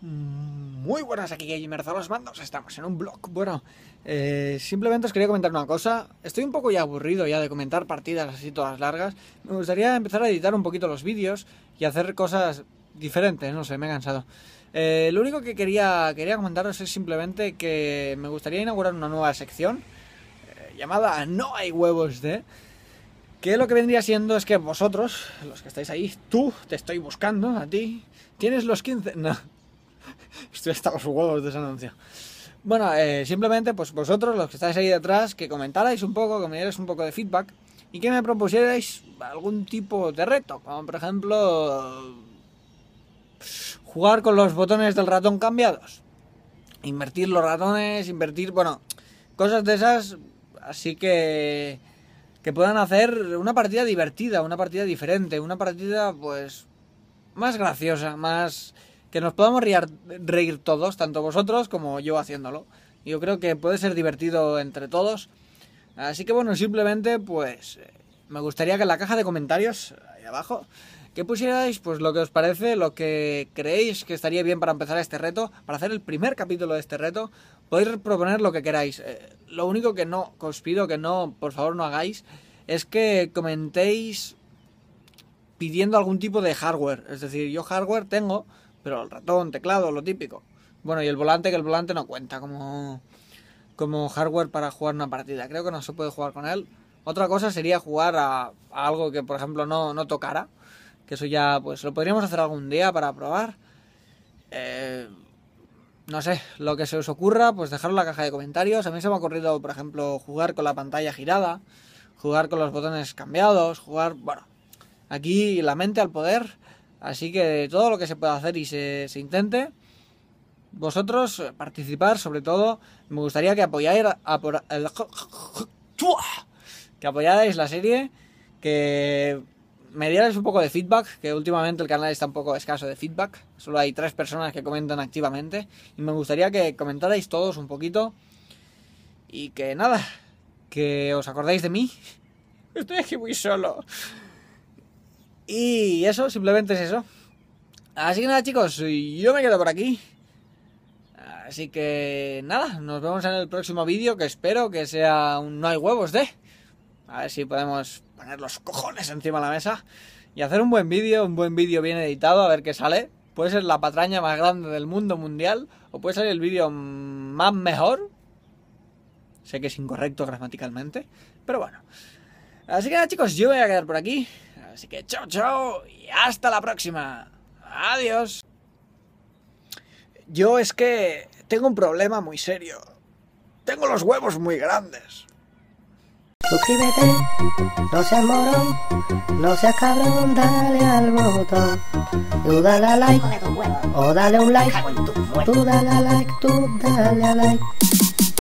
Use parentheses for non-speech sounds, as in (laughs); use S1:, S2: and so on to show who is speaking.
S1: Mm, muy buenas, aquí Gamer los Mandos, estamos en un blog. Bueno, eh, simplemente os quería comentar una cosa. Estoy un poco ya aburrido ya de comentar partidas así todas largas. Me gustaría empezar a editar un poquito los vídeos y hacer cosas diferentes, no sé, me he cansado. Eh, lo único que quería, quería comentaros es simplemente que me gustaría inaugurar una nueva sección eh, llamada No hay huevos de... Que lo que vendría siendo es que vosotros, los que estáis ahí, tú, te estoy buscando, a ti, tienes los 15... No, (laughs) Estoy hasta los huevos de ese anuncio. Bueno, eh, simplemente, pues vosotros, los que estáis ahí detrás, que comentarais un poco, que me dierais un poco de feedback y que me propusierais algún tipo de reto, como por ejemplo jugar con los botones del ratón cambiados, invertir los ratones, invertir, bueno, cosas de esas, así que que puedan hacer una partida divertida, una partida diferente, una partida pues más graciosa, más que nos podamos reír todos, tanto vosotros como yo haciéndolo. Yo creo que puede ser divertido entre todos. Así que bueno, simplemente pues eh, me gustaría que en la caja de comentarios, ahí abajo, que pusierais pues lo que os parece, lo que creéis que estaría bien para empezar este reto, para hacer el primer capítulo de este reto. Podéis proponer lo que queráis. Eh, lo único que no, que os pido que no, por favor no hagáis, es que comentéis pidiendo algún tipo de hardware. Es decir, yo hardware tengo, pero el ratón, teclado, lo típico. Bueno, y el volante, que el volante no cuenta como, como hardware para jugar una partida. Creo que no se puede jugar con él. Otra cosa sería jugar a, algo que, por ejemplo, no, no tocara. Que eso ya, pues, lo podríamos hacer algún día para probar. Eh, no sé, lo que se os ocurra, pues dejarlo en la caja de comentarios. A mí se me ha ocurrido, por ejemplo, jugar con la pantalla girada, jugar con los botones cambiados, jugar, bueno, aquí la mente al poder Así que todo lo que se pueda hacer y se, intente, vosotros eh, participar, sobre todo, me gustaría que apoyáis, que la serie, que me dierais un poco de feedback, que últimamente el canal está un poco escaso de feedback, solo hay tres personas que comentan activamente, y me gustaría que comentarais todos un poquito, y que nada, que os acordáis de mí. (laughs) Estoy aquí muy solo. Y eso, simplemente es eso. Así que nada, chicos, yo me quedo por aquí. Así que nada, nos vemos en el próximo vídeo que espero que sea un no hay huevos de. A ver si podemos poner los cojones encima de la mesa y hacer un buen vídeo, un buen vídeo bien editado, a ver qué sale. Puede ser la patraña más grande del mundo mundial o puede ser el vídeo más mejor. Sé que es incorrecto gramaticalmente, pero bueno. Así que nada chicos, yo voy a quedar por aquí. Así que chao, chao y hasta la próxima. Adiós. Yo es que tengo un problema muy serio. Tengo los huevos muy grandes. Suscríbete, no seas morón, no seas cabrón, dale al botón. Tú dale a like, o dale un like, tú dale a like, tú dale a like.